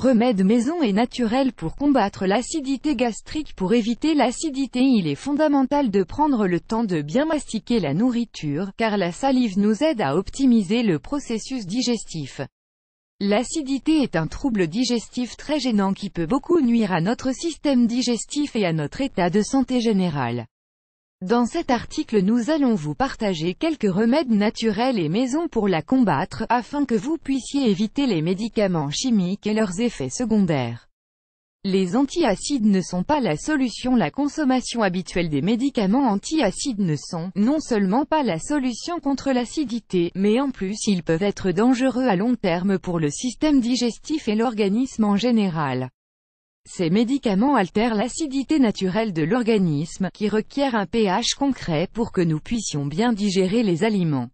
Remède maison et naturel pour combattre l'acidité gastrique Pour éviter l'acidité il est fondamental de prendre le temps de bien mastiquer la nourriture, car la salive nous aide à optimiser le processus digestif. L'acidité est un trouble digestif très gênant qui peut beaucoup nuire à notre système digestif et à notre état de santé général. Dans cet article nous allons vous partager quelques remèdes naturels et maisons pour la combattre, afin que vous puissiez éviter les médicaments chimiques et leurs effets secondaires. Les antiacides ne sont pas la solution La consommation habituelle des médicaments antiacides ne sont, non seulement pas la solution contre l'acidité, mais en plus ils peuvent être dangereux à long terme pour le système digestif et l'organisme en général. Ces médicaments altèrent l'acidité naturelle de l'organisme, qui requiert un pH concret pour que nous puissions bien digérer les aliments.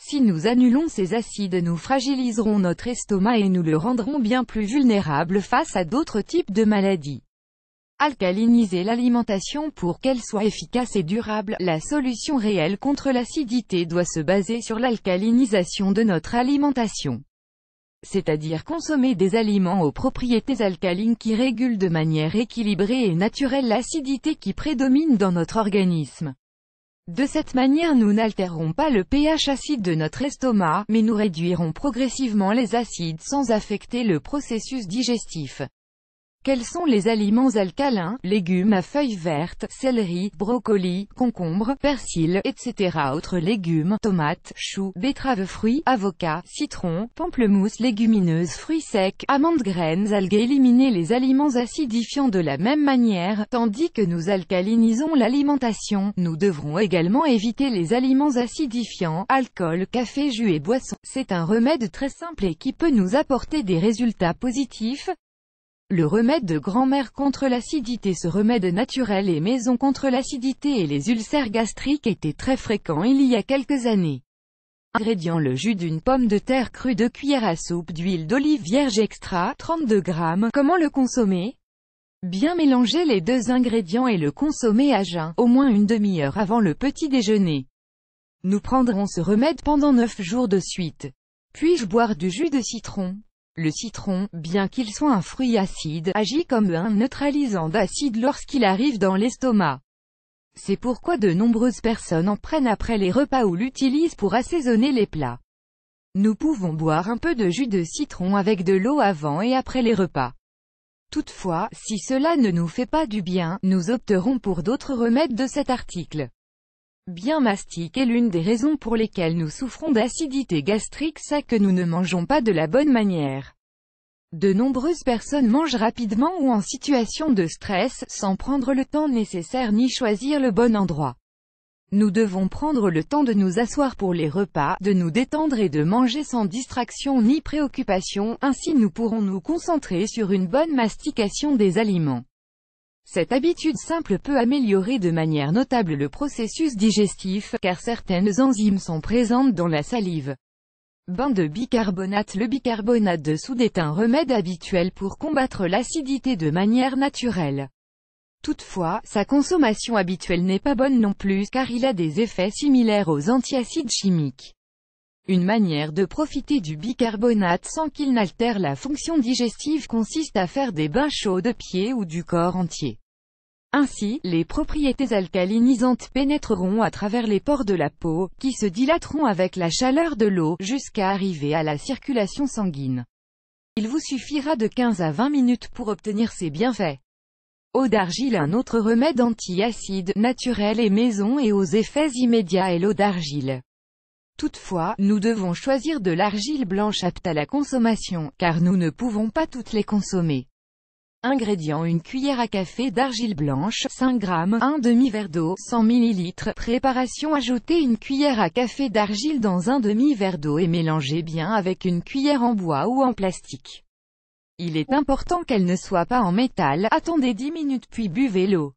Si nous annulons ces acides nous fragiliserons notre estomac et nous le rendrons bien plus vulnérable face à d'autres types de maladies. Alcaliniser l'alimentation pour qu'elle soit efficace et durable, la solution réelle contre l'acidité doit se baser sur l'alcalinisation de notre alimentation c'est-à-dire consommer des aliments aux propriétés alcalines qui régulent de manière équilibrée et naturelle l'acidité qui prédomine dans notre organisme. De cette manière nous n'altérerons pas le pH acide de notre estomac, mais nous réduirons progressivement les acides sans affecter le processus digestif. Quels sont les aliments alcalins Légumes à feuilles vertes, céleri, brocoli, concombre, persil, etc. Autres légumes, tomates, choux, betteraves fruits, avocats, citrons, pamplemousse, légumineuses, fruits secs, amandes graines, algues Éliminer les aliments acidifiants de la même manière, tandis que nous alcalinisons l'alimentation, nous devrons également éviter les aliments acidifiants, alcool, café, jus et boissons. C'est un remède très simple et qui peut nous apporter des résultats positifs, le remède de grand-mère contre l'acidité Ce remède naturel et maison contre l'acidité et les ulcères gastriques était très fréquent il y a quelques années. Ingrédients le jus d'une pomme de terre crue de cuillère à soupe d'huile d'olive vierge extra 32 g Comment le consommer Bien mélanger les deux ingrédients et le consommer à jeun, au moins une demi-heure avant le petit déjeuner. Nous prendrons ce remède pendant 9 jours de suite. Puis-je boire du jus de citron le citron, bien qu'il soit un fruit acide, agit comme un neutralisant d'acide lorsqu'il arrive dans l'estomac. C'est pourquoi de nombreuses personnes en prennent après les repas ou l'utilisent pour assaisonner les plats. Nous pouvons boire un peu de jus de citron avec de l'eau avant et après les repas. Toutefois, si cela ne nous fait pas du bien, nous opterons pour d'autres remèdes de cet article bien mastic est l'une des raisons pour lesquelles nous souffrons d'acidité gastrique c'est que nous ne mangeons pas de la bonne manière. De nombreuses personnes mangent rapidement ou en situation de stress, sans prendre le temps nécessaire ni choisir le bon endroit. Nous devons prendre le temps de nous asseoir pour les repas, de nous détendre et de manger sans distraction ni préoccupation, ainsi nous pourrons nous concentrer sur une bonne mastication des aliments. Cette habitude simple peut améliorer de manière notable le processus digestif, car certaines enzymes sont présentes dans la salive. Bain de bicarbonate Le bicarbonate de soude est un remède habituel pour combattre l'acidité de manière naturelle. Toutefois, sa consommation habituelle n'est pas bonne non plus car il a des effets similaires aux antiacides chimiques. Une manière de profiter du bicarbonate sans qu'il n'altère la fonction digestive consiste à faire des bains chauds de pied ou du corps entier. Ainsi, les propriétés alcalinisantes pénétreront à travers les pores de la peau, qui se dilateront avec la chaleur de l'eau, jusqu'à arriver à la circulation sanguine. Il vous suffira de 15 à 20 minutes pour obtenir ces bienfaits. Eau d'argile Un autre remède anti-acide, naturel et maison et aux effets immédiats est l'eau d'argile. Toutefois, nous devons choisir de l'argile blanche apte à la consommation, car nous ne pouvons pas toutes les consommer. Ingrédients une cuillère à café d'argile blanche, 5 g, un demi-verre d'eau, 100 ml. Préparation Ajoutez une cuillère à café d'argile dans un demi-verre d'eau et mélangez bien avec une cuillère en bois ou en plastique. Il est important qu'elle ne soit pas en métal, attendez 10 minutes puis buvez l'eau.